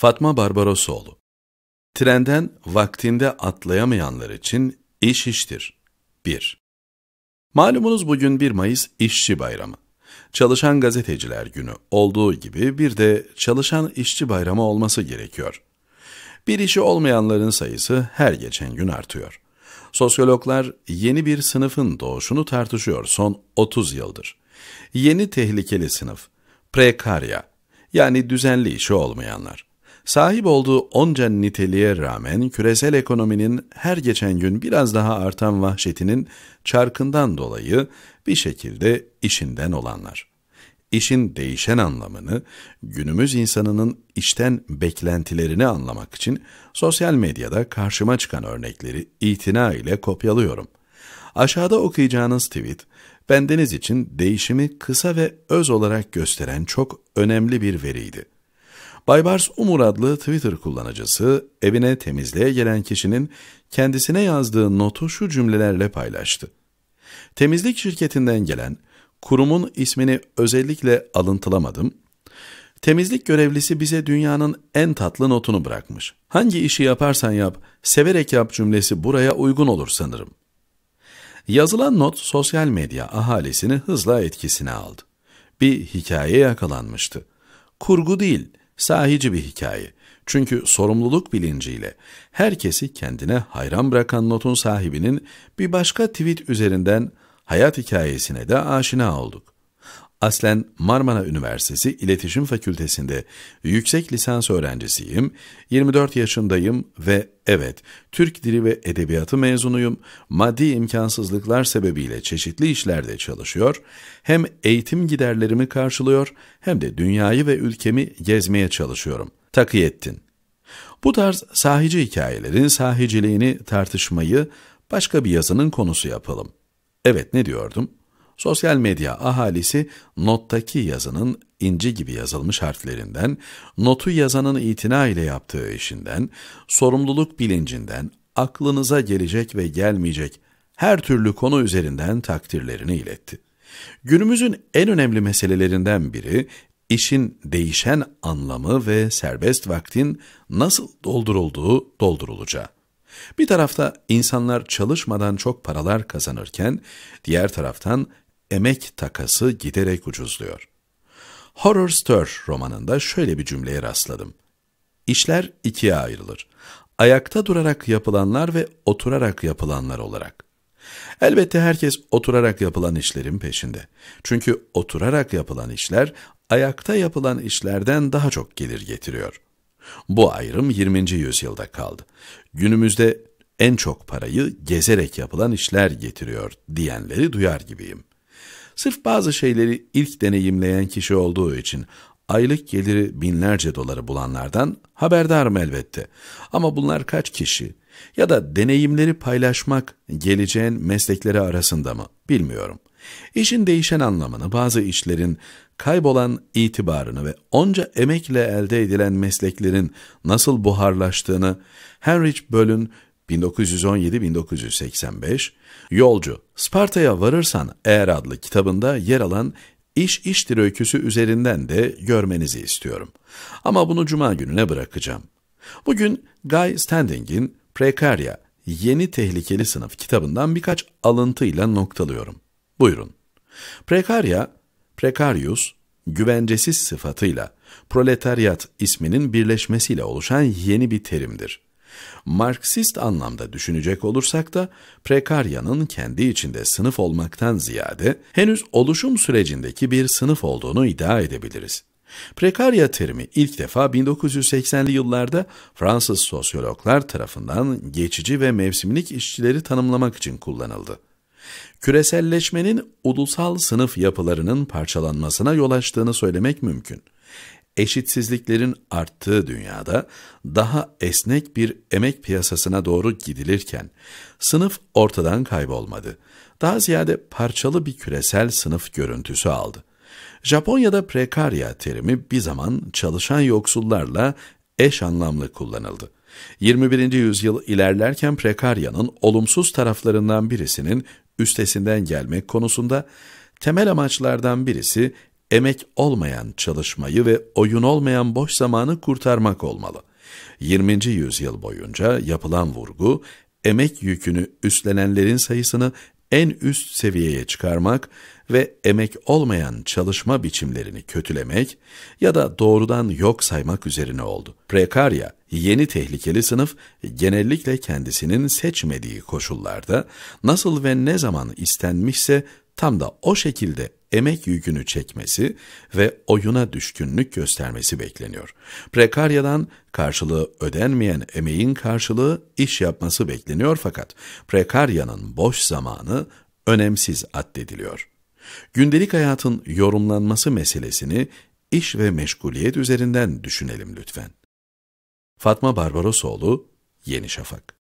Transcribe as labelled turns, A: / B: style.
A: Fatma Barbarosoğlu Trenden vaktinde atlayamayanlar için iş iştir. 1. Malumunuz bugün 1 Mayıs İşçi Bayramı. Çalışan Gazeteciler Günü olduğu gibi bir de Çalışan İşçi Bayramı olması gerekiyor. Bir işi olmayanların sayısı her geçen gün artıyor. Sosyologlar yeni bir sınıfın doğuşunu tartışıyor son 30 yıldır. Yeni tehlikeli sınıf, prekarya yani düzenli işi olmayanlar. Sahip olduğu onca niteliğe rağmen küresel ekonominin her geçen gün biraz daha artan vahşetinin çarkından dolayı bir şekilde işinden olanlar. İşin değişen anlamını, günümüz insanının işten beklentilerini anlamak için sosyal medyada karşıma çıkan örnekleri itina ile kopyalıyorum. Aşağıda okuyacağınız tweet, bendeniz için değişimi kısa ve öz olarak gösteren çok önemli bir veriydi.'' Baybars Umur adlı Twitter kullanıcısı evine temizliğe gelen kişinin kendisine yazdığı notu şu cümlelerle paylaştı. Temizlik şirketinden gelen, kurumun ismini özellikle alıntılamadım, temizlik görevlisi bize dünyanın en tatlı notunu bırakmış. Hangi işi yaparsan yap, severek yap cümlesi buraya uygun olur sanırım. Yazılan not sosyal medya ahalisini hızla etkisine aldı. Bir hikaye yakalanmıştı. Kurgu değil, Sahici bir hikaye. Çünkü sorumluluk bilinciyle herkesi kendine hayran bırakan notun sahibinin bir başka tweet üzerinden hayat hikayesine de aşina olduk. Aslen Marmara Üniversitesi İletişim Fakültesinde yüksek lisans öğrencisiyim, 24 yaşındayım ve evet Türk Dili ve Edebiyatı mezunuyum, maddi imkansızlıklar sebebiyle çeşitli işlerde çalışıyor, hem eğitim giderlerimi karşılıyor hem de dünyayı ve ülkemi gezmeye çalışıyorum. Takiyettin. Bu tarz sahici hikayelerin sahiciliğini tartışmayı başka bir yazının konusu yapalım. Evet ne diyordum? Sosyal medya ahalisi nottaki yazının inci gibi yazılmış harflerinden, notu yazanın itina ile yaptığı işinden, sorumluluk bilincinden, aklınıza gelecek ve gelmeyecek her türlü konu üzerinden takdirlerini iletti. Günümüzün en önemli meselelerinden biri işin değişen anlamı ve serbest vaktin nasıl doldurulduğu doldurulacağı. Bir tarafta insanlar çalışmadan çok paralar kazanırken, diğer taraftan emek takası giderek ucuzluyor. Horror Stir romanında şöyle bir cümleye rastladım. İşler ikiye ayrılır. Ayakta durarak yapılanlar ve oturarak yapılanlar olarak. Elbette herkes oturarak yapılan işlerin peşinde. Çünkü oturarak yapılan işler ayakta yapılan işlerden daha çok gelir getiriyor. Bu ayrım 20. yüzyılda kaldı. Günümüzde en çok parayı gezerek yapılan işler getiriyor diyenleri duyar gibiyim. Sırf bazı şeyleri ilk deneyimleyen kişi olduğu için aylık geliri binlerce doları bulanlardan haberdarım elbette. Ama bunlar kaç kişi ya da deneyimleri paylaşmak geleceğin meslekleri arasında mı bilmiyorum. İşin değişen anlamını bazı işlerin kaybolan itibarını ve onca emekle elde edilen mesleklerin nasıl buharlaştığını Heinrich Böll'ün 1917-1985, Yolcu, Sparta'ya varırsan eğer adlı kitabında yer alan İş İştir öyküsü üzerinden de görmenizi istiyorum. Ama bunu cuma gününe bırakacağım. Bugün Guy Standing'in Prekarya, Yeni Tehlikeli Sınıf kitabından birkaç alıntıyla noktalıyorum. Buyurun. Prekarya, prekarius, güvencesiz sıfatıyla, proletaryat isminin birleşmesiyle oluşan yeni bir terimdir. Marksist anlamda düşünecek olursak da prekaryanın kendi içinde sınıf olmaktan ziyade henüz oluşum sürecindeki bir sınıf olduğunu iddia edebiliriz. Prekarya terimi ilk defa 1980'li yıllarda Fransız sosyologlar tarafından geçici ve mevsimlik işçileri tanımlamak için kullanıldı. Küreselleşmenin ulusal sınıf yapılarının parçalanmasına yol açtığını söylemek mümkün eşitsizliklerin arttığı dünyada daha esnek bir emek piyasasına doğru gidilirken sınıf ortadan kaybolmadı. Daha ziyade parçalı bir küresel sınıf görüntüsü aldı. Japonya'da prekarya terimi bir zaman çalışan yoksullarla eş anlamlı kullanıldı. 21. yüzyıl ilerlerken prekaryanın olumsuz taraflarından birisinin üstesinden gelmek konusunda temel amaçlardan birisi emek olmayan çalışmayı ve oyun olmayan boş zamanı kurtarmak olmalı. 20. yüzyıl boyunca yapılan vurgu, emek yükünü üstlenenlerin sayısını en üst seviyeye çıkarmak ve emek olmayan çalışma biçimlerini kötülemek ya da doğrudan yok saymak üzerine oldu. Prekarya, yeni tehlikeli sınıf genellikle kendisinin seçmediği koşullarda nasıl ve ne zaman istenmişse tam da o şekilde emek yükünü çekmesi ve oyuna düşkünlük göstermesi bekleniyor. Prekaryadan karşılığı ödenmeyen emeğin karşılığı iş yapması bekleniyor fakat prekaryanın boş zamanı önemsiz addediliyor. Gündelik hayatın yorumlanması meselesini iş ve meşguliyet üzerinden düşünelim lütfen. Fatma Barbarosoğlu, Yeni Şafak